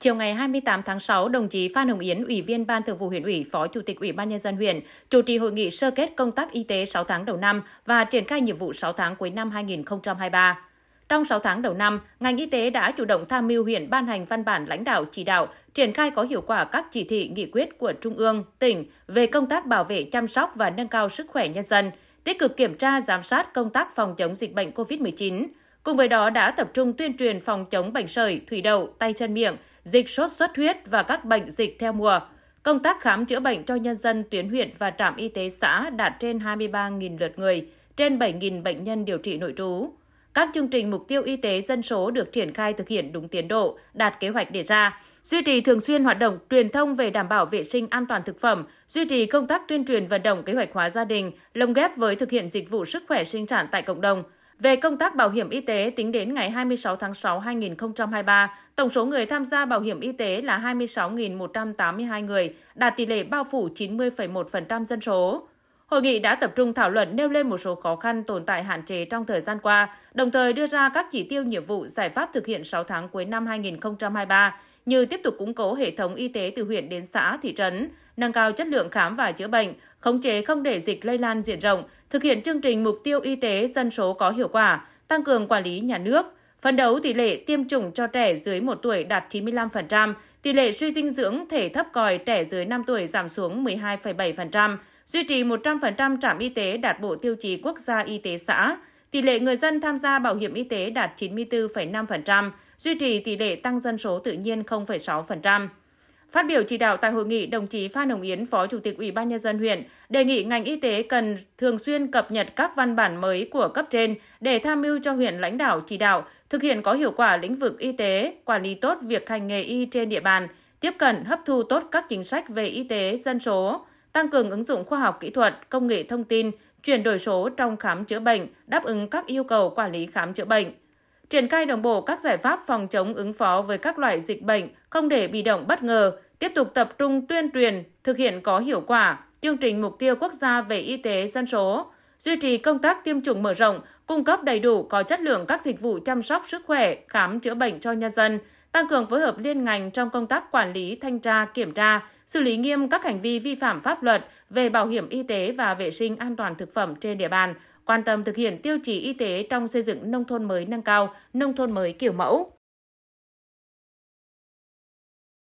Chiều ngày 28 tháng 6, đồng chí Phan Hồng Yến, Ủy viên Ban Thường vụ huyện ủy, Phó Chủ tịch Ủy ban nhân dân huyện, chủ trì hội nghị sơ kết công tác y tế 6 tháng đầu năm và triển khai nhiệm vụ 6 tháng cuối năm 2023. Trong 6 tháng đầu năm, ngành y tế đã chủ động tham mưu huyện ban hành văn bản lãnh đạo chỉ đạo, triển khai có hiệu quả các chỉ thị nghị quyết của Trung ương, tỉnh về công tác bảo vệ chăm sóc và nâng cao sức khỏe nhân dân, tích cực kiểm tra giám sát công tác phòng chống dịch bệnh COVID-19. Cùng với đó đã tập trung tuyên truyền phòng chống bệnh sởi, thủy đậu, tay chân miệng, dịch sốt xuất huyết và các bệnh dịch theo mùa. Công tác khám chữa bệnh cho nhân dân tuyến huyện và trạm y tế xã đạt trên 23.000 lượt người, trên 7.000 bệnh nhân điều trị nội trú. Các chương trình mục tiêu y tế dân số được triển khai thực hiện đúng tiến độ, đạt kế hoạch đề ra. Duy trì thường xuyên hoạt động truyền thông về đảm bảo vệ sinh an toàn thực phẩm, duy trì công tác tuyên truyền vận động kế hoạch hóa gia đình, lồng ghép với thực hiện dịch vụ sức khỏe sinh sản tại cộng đồng – về công tác bảo hiểm y tế, tính đến ngày 26 tháng 6 2023, tổng số người tham gia bảo hiểm y tế là 26.182 người, đạt tỷ lệ bao phủ 90,1% dân số. Hội nghị đã tập trung thảo luận nêu lên một số khó khăn tồn tại hạn chế trong thời gian qua, đồng thời đưa ra các chỉ tiêu nhiệm vụ giải pháp thực hiện 6 tháng cuối năm 2023 như tiếp tục củng cố hệ thống y tế từ huyện đến xã, thị trấn, nâng cao chất lượng khám và chữa bệnh, khống chế không để dịch lây lan diện rộng, thực hiện chương trình mục tiêu y tế dân số có hiệu quả, tăng cường quản lý nhà nước, phấn đấu tỷ lệ tiêm chủng cho trẻ dưới 1 tuổi đạt 95%, tỷ lệ suy dinh dưỡng thể thấp còi trẻ dưới 5 tuổi giảm xuống 12,7%, duy trì 100% trạm y tế đạt bộ tiêu chí quốc gia y tế xã, tỷ lệ người dân tham gia bảo hiểm y tế đạt 94,5%, duy trì tỷ lệ tăng dân số tự nhiên 0,6%. Phát biểu chỉ đạo tại hội nghị, đồng chí Phan Hồng Yến, Phó Chủ tịch Ủy ban nhân dân huyện, đề nghị ngành y tế cần thường xuyên cập nhật các văn bản mới của cấp trên để tham mưu cho huyện lãnh đạo chỉ đạo thực hiện có hiệu quả lĩnh vực y tế, quản lý tốt việc hành nghề y trên địa bàn, tiếp cận hấp thu tốt các chính sách về y tế dân số, tăng cường ứng dụng khoa học kỹ thuật, công nghệ thông tin, chuyển đổi số trong khám chữa bệnh, đáp ứng các yêu cầu quản lý khám chữa bệnh. Triển khai đồng bộ các giải pháp phòng chống ứng phó với các loại dịch bệnh, không để bị động bất ngờ, tiếp tục tập trung tuyên truyền, thực hiện có hiệu quả chương trình mục tiêu quốc gia về y tế dân số, duy trì công tác tiêm chủng mở rộng, cung cấp đầy đủ có chất lượng các dịch vụ chăm sóc sức khỏe, khám chữa bệnh cho nhân dân, tăng cường phối hợp liên ngành trong công tác quản lý, thanh tra, kiểm tra, xử lý nghiêm các hành vi vi phạm pháp luật về bảo hiểm y tế và vệ sinh an toàn thực phẩm trên địa bàn, quan tâm thực hiện tiêu chí y tế trong xây dựng nông thôn mới nâng cao, nông thôn mới kiểu mẫu.